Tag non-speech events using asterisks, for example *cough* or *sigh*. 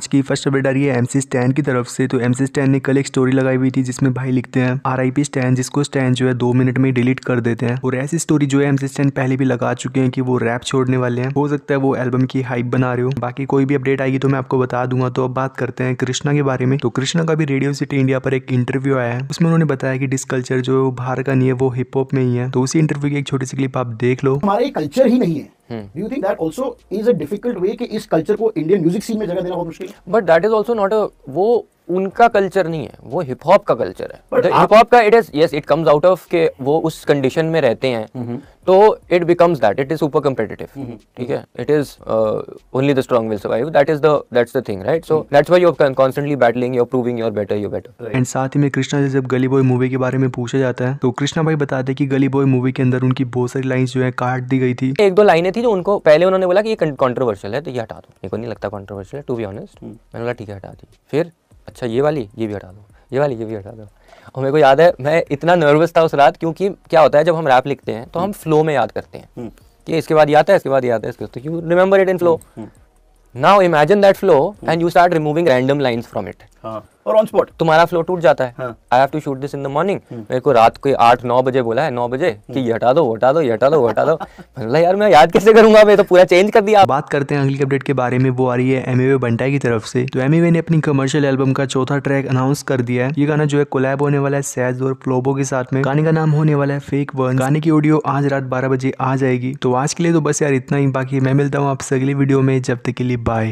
आज की first update आ रही है एमसी स्टैन की तरफ से तो एमसी स्टैन ने कल एक स्टोरी लगाई हुई थी जिसमें भाई लिखते हैं आरआईपी स्टैन जिसको स्टैन जो है दो मिनट में डिलीट कर देते हैं और ऐसी स्टोरी जो है एमसी स्टैन पहले भी लगा चुके हैं कि वो रैप छोड़ने वाले हैं हो सकता है वो एल्बम की हाइप बना रहे हो बाकी कोई भी अपडेट आएगी तो मैं आपको बता दूंगा तो अब बात करते हैं कृष्णा के बारे में तो कृष्णा का भी रेडियो सिटी इंडिया पर एक इंटरव्यू आया है उसमें उन्होंने बताया कि डिस कल्चर जो बाहर का नहीं है वो हिप हॉप में ही है तो उसी इंटरव्यू की एक छोटी सी क्लिप आप देख लो हमारे कल्चर ही नहीं है do you think that also is a difficult way कि इस कल्चर को इंडियन म्यूजिक सीन में जगह देना बहुत मुश्किल but that is also not a वो उनका कल्चर नहीं है वो हिप हॉप का कल्चर है हिप हॉप का it is yes it comes out of के वो उस कंडीशन में रहते हैं हम्म। तो it becomes that it is super competitive ठीक है it is only the strong will survive that is the that's the thing right so that's why you are constantly battling you are proving you're better you're better and साथ ही में कृष्णा जब गली boy movie के बारे में पूछा जाता है तो कृष्णा भाई बताते हैं कि गली बॉय मूवी के अंदर उनकी बहुत सारी लाइंस जो है काट दी गई थी एक दो लाइनें थी जो उनको पहले उन्होंने बोला कि ये कंट्रोवर्शियल है तो ये हटा दो मेरे को नहीं लगता कंट्रोवर्शियल है टू बी ऑनेस्ट मैंने बोला ठीक है हटा दी फिर अच्छा ये वाली ये भी हटा दो ये वाली ये भी हटा दो और मेरे को याद है मैं इतना नर्वस था उस रात क्योंकि क्या होता है जब हम रैप लिखते हैं तो हम्म। हम फ्लो में याद करते हैं हम्म। कि इसके बाद याद है इसके बाद याद है इसके बाद you remember it in flow now imagine that flow and you start removing random lines from it हाँ। और ऑन स्पॉट तुम्हारा फ्लो टूट जाता है I have to shoot this in the morning मेरे को रात को आठ नौ बजे बोला है नौ बजे कि ये हटा दो हटा दो ये हटा दो हटा दो *laughs* बोला यार मैं याद कैसे करूंगा मैं तो पूरा चेंज कर दिया बात करते हैं अगली अपडेट के बारे में वो आ रही है एमएवे बंटा की तरफ से तो एमएवे ने अपनी कमर्शियल एल्बम का चौथा ट्रैक अनाउंस कर दिया है ये गाना जो है कोलैब होने वाला है सैज और फ्लोबो के साथ में गाने का नाम होने वाला है फेक वर्न गाने की ऑडियो आज रात बारह बजे आ जाएगी तो आज के लिए तो बस यार इतना ही बाकी मैं मिलता हूँ आपसे अगली वीडियो में जब तक के लिए बाय